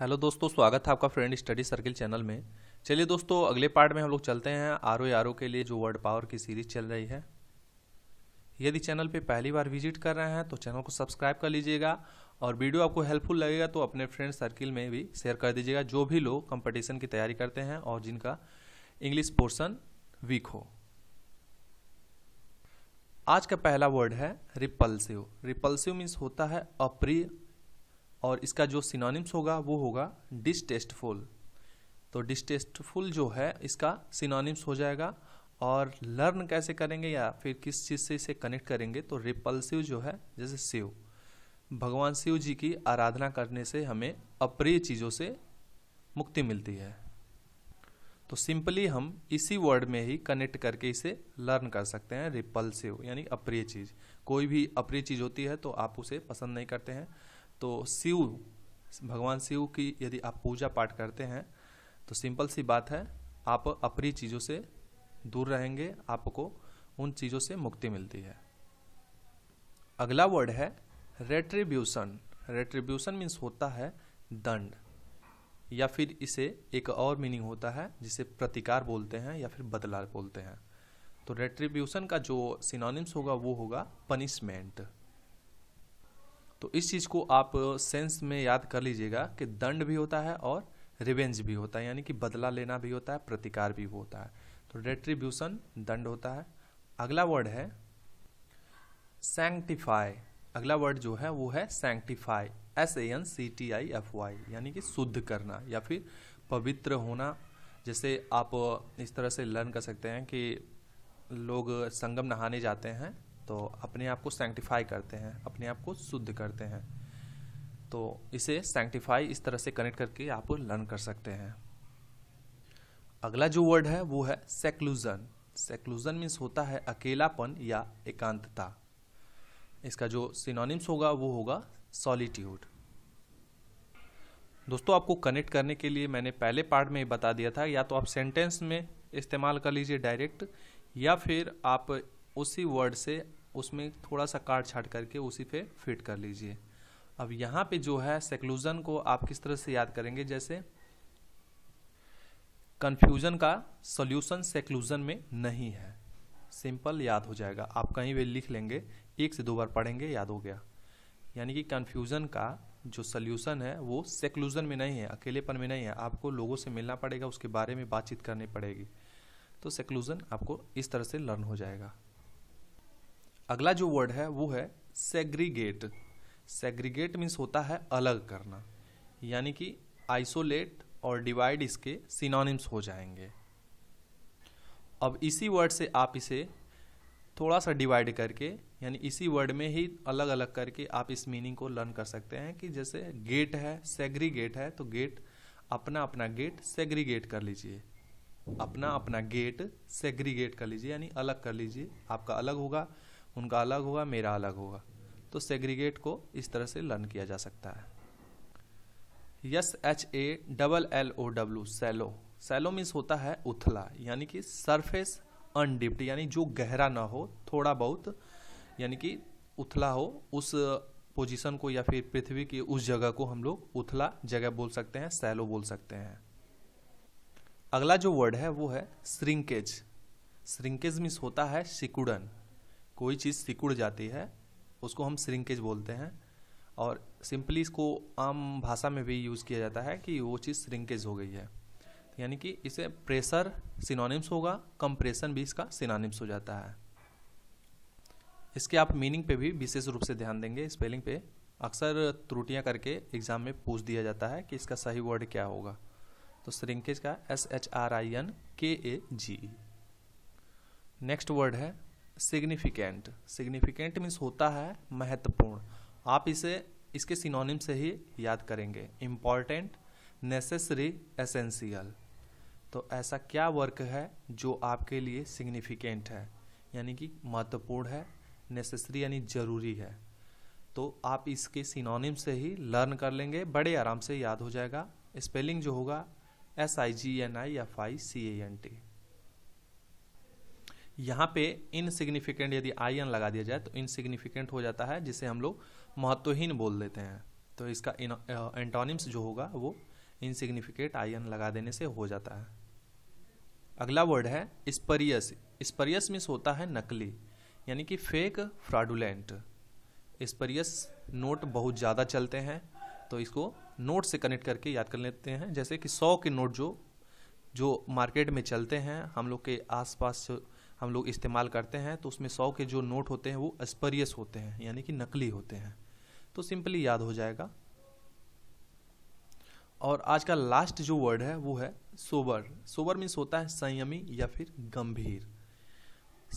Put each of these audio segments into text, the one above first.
hello दोस्तों स्वागत है आपका फ्रेंड स्टडी सर्किल चैनल में चलिए दोस्तों अगले पार्ट में हम लोग चलते हैं आर ओ आर ओ के लिए जो वर्ड पावर की सीरीज चल रही है यदि चैनल पे पहली बार विजिट कर रहे हैं तो चैनल को सब्सक्राइब कर लीजिएगा और वीडियो आपको हेल्पफुल लगेगा तो अपने फ्रेंड सर्किल में भी शेयर कर दीजिएगा जो भी लोग कंपटीशन की तैयारी करते हैं और जिनका इंग्लिश पोर्सन वीक हो आज का पहला वर्ड है रिपल्सिव रिपल्सिव मीन्स होता है अप्रिय और इसका जो सिनोनिम्स होगा वो होगा डिस्टेस्टफुल तो डिस्टेस्टफुल जो है इसका सिनोनिम्स हो जाएगा और लर्न कैसे करेंगे या फिर किस चीज़ से इसे कनेक्ट करेंगे तो रिपल्सिव जो है जैसे शिव भगवान शिव जी की आराधना करने से हमें अप्रिय चीज़ों से मुक्ति मिलती है तो सिंपली हम इसी वर्ड में ही कनेक्ट करके इसे लर्न कर सकते हैं रिपल्सिव यानी अप्रिय चीज़ कोई भी अप्रिय चीज़ होती है तो आप उसे पसंद नहीं करते हैं तो शिव भगवान शिव की यदि आप पूजा पाठ करते हैं तो सिंपल सी बात है आप अपनी चीज़ों से दूर रहेंगे आपको उन चीज़ों से मुक्ति मिलती है अगला वर्ड है रेट्रीब्यूशन रेट्रीब्यूशन मीन्स होता है दंड या फिर इसे एक और मीनिंग होता है जिसे प्रतिकार बोलते हैं या फिर बदला बोलते हैं तो रेट्रीब्यूशन का जो सिनोनिम्स होगा वो होगा पनिशमेंट तो इस चीज़ को आप सेंस में याद कर लीजिएगा कि दंड भी होता है और रिवेंज भी होता है यानी कि बदला लेना भी होता है प्रतिकार भी होता है तो रेट्रीब्यूशन दंड होता है अगला वर्ड है सेंक्टिफाई अगला वर्ड जो है वो है sanctify S A N C T I F Y यानी कि शुद्ध करना या फिर पवित्र होना जैसे आप इस तरह से लर्न कर सकते हैं कि लोग संगम नहाने जाते हैं तो अपने आप को सेंक्टिफाई करते हैं अपने आप को शुद्ध करते हैं तो इसे सेंक्टिफाई इस तरह से कनेक्ट करके आप लर्न कर सकते हैं अगला जो वर्ड है वो है सेक्लूजन सेक्लूजन मीन्स होता है अकेलापन या एकांतता इसका जो सिनोनिम्स होगा वो होगा सॉलिट्यूड दोस्तों आपको कनेक्ट करने के लिए मैंने पहले पार्ट में बता दिया था या तो आप सेंटेंस में इस्तेमाल कर लीजिए डायरेक्ट या फिर आप उसी वर्ड से उसमें थोड़ा सा काट छाट करके उसी पे फिट कर लीजिए अब यहाँ पे जो है सेक्लूजन को आप किस तरह से याद करेंगे जैसे कन्फ्यूजन का सोल्यूशन सेक्लूजन में नहीं है सिंपल याद हो जाएगा आप कहीं भी लिख लेंगे एक से दो बार पढ़ेंगे याद हो गया यानी कि कन्फ्यूजन का जो सोल्यूशन है वो सेक्लूजन में नहीं है अकेलेपन में नहीं है आपको लोगों से मिलना पड़ेगा उसके बारे में बातचीत करनी पड़ेगी तो सेक्लूजन आपको इस तरह से लर्न हो जाएगा अगला जो वर्ड है वो है सेग्रीगेट सेग्रीगेट मीन्स होता है अलग करना यानी कि आइसोलेट और डिवाइड इसके सिनोनिम्स हो जाएंगे अब इसी वर्ड से आप इसे थोड़ा सा डिवाइड करके यानी इसी वर्ड में ही अलग अलग करके आप इस मीनिंग को लर्न कर सकते हैं कि जैसे गेट है सेग्रीगेट है तो गेट अपना अपना गेट सेग्रीगेट कर लीजिए अपना अपना गेट सेग्रीगेट कर लीजिए यानी अलग कर लीजिए आपका अलग होगा उनका अलग होगा मेरा अलग होगा तो सेग्रीगेट को इस तरह से लर्न किया जा सकता है S H A double L O W shallow shallow means होता है उथला यानी कि सरफेस अनडिप्ड यानी जो गहरा ना हो थोड़ा बहुत यानी कि उथला हो उस पोजीशन को या फिर पृथ्वी की उस जगह को हम लोग उथला जगह बोल सकते हैं सैलो बोल सकते हैं अगला जो वर्ड है वो है श्रिंकेज श्रिंकेज मीन्स होता है सिकुड़न कोई चीज़ सिकुड़ जाती है उसको हम श्रिंकेज बोलते हैं और सिंपली इसको आम भाषा में भी यूज़ किया जाता है कि वो चीज़ श्रिंकेज हो गई है यानी कि इसे प्रेशर सिनोनिम्स होगा कंप्रेशन भी इसका सिनोनिम्स हो जाता है इसके आप मीनिंग पे भी विशेष रूप से ध्यान देंगे स्पेलिंग पे अक्सर त्रुटियां करके एग्जाम में पूछ दिया जाता है कि इसका सही वर्ड क्या होगा तो श्रिंकेज का S H R I N K A G next word है सिग्निफिकेंट सिग्निफिकेंट मीन्स होता है महत्वपूर्ण आप इसे इसके सिनोनिम से ही याद करेंगे इम्पॉर्टेंट नेसेसरी एसेंशियल तो ऐसा क्या वर्क है जो आपके लिए सिग्निफिकेंट है यानी कि महत्वपूर्ण है नेसेसरी यानी ज़रूरी है तो आप इसके सिनोनिम से ही लर्न कर लेंगे बड़े आराम से याद हो जाएगा स्पेलिंग जो होगा S I G N I F I C A N T यहाँ पे इनसिग्निफिकेंट यदि आई एन लगा दिया जाए तो इनसिग्निफिकेंट हो जाता है जिसे हम लोग महत्वहीन बोल देते हैं तो इसका एंटोनिम्स जो होगा वो इनसिग्निफिकेंट एन लगा देने से हो जाता है अगला वर्ड है स्परियस स्परियस मिस होता है नकली यानी कि फेक फ्रॉडुलेंट स्परियस नोट बहुत ज़्यादा चलते हैं तो इसको नोट से कनेक्ट करके याद कर लेते हैं जैसे कि सौ के नोट जो जो मार्केट में चलते हैं हम लोग के आसपास हम लोग इस्तेमाल करते हैं तो उसमें सौ के जो नोट होते हैं वो स्पर्यस होते हैं यानी कि नकली होते हैं तो सिंपली याद हो जाएगा और आज का लास्ट जो वर्ड है वो है सोबर सोबर मीन्स होता है संयमी या फिर गंभीर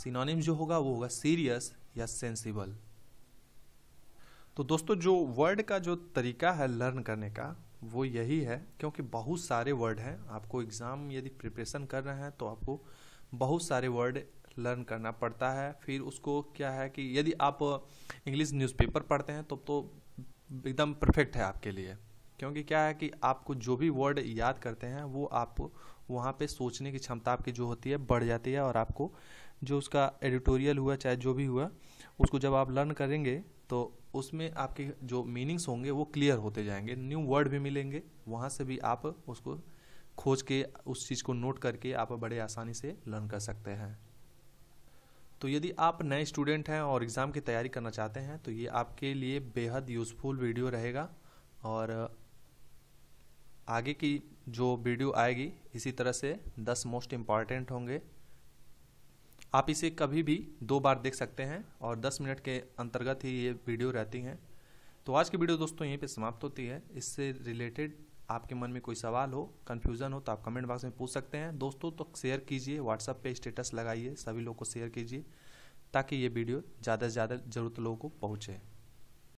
सिनोनिम जो होगा वो होगा सीरियस या सेंसिबल तो दोस्तों जो वर्ड का जो तरीका है लर्न करने का वो यही है क्योंकि बहुत सारे वर्ड हैं आपको एग्ज़ाम यदि प्रिपरेशन कर रहे हैं तो आपको बहुत सारे वर्ड लर्न करना पड़ता है फिर उसको क्या है कि यदि आप इंग्लिश न्यूज़पेपर पढ़ते हैं तो तो एकदम परफेक्ट है आपके लिए क्योंकि क्या है कि आपको जो भी वर्ड याद करते हैं वो आप वहाँ पे सोचने की क्षमता आपकी जो होती है बढ़ जाती है और आपको जो उसका एडिटोरियल हुआ चाहे जो भी हुआ उसको जब आप लर्न करेंगे तो उसमें आपके जो मीनिंग्स होंगे वो क्लियर होते जाएंगे न्यू वर्ड भी मिलेंगे वहाँ से भी आप उसको खोज के उस चीज़ को नोट करके आप बड़े आसानी से लर्न कर सकते हैं तो यदि आप नए स्टूडेंट हैं और एग्ज़ाम की तैयारी करना चाहते हैं तो ये आपके लिए बेहद यूज़फुल वीडियो रहेगा और आगे की जो वीडियो आएगी इसी तरह से दस मोस्ट इम्पॉर्टेंट होंगे आप इसे कभी भी दो बार देख सकते हैं और दस मिनट के अंतर्गत ही ये वीडियो रहती हैं तो आज की वीडियो दोस्तों यहीं पे समाप्त होती है इससे रिलेटेड आपके मन में कोई सवाल हो कन्फ्यूज़न हो तो आप कमेंट बॉक्स में पूछ सकते हैं दोस्तों तो शेयर कीजिए व्हाट्सअप पे स्टेटस लगाइए सभी लोग को शेयर कीजिए ताकि ये वीडियो ज़्यादा से ज़्यादा ज़रूरत लोगों को पहुँचे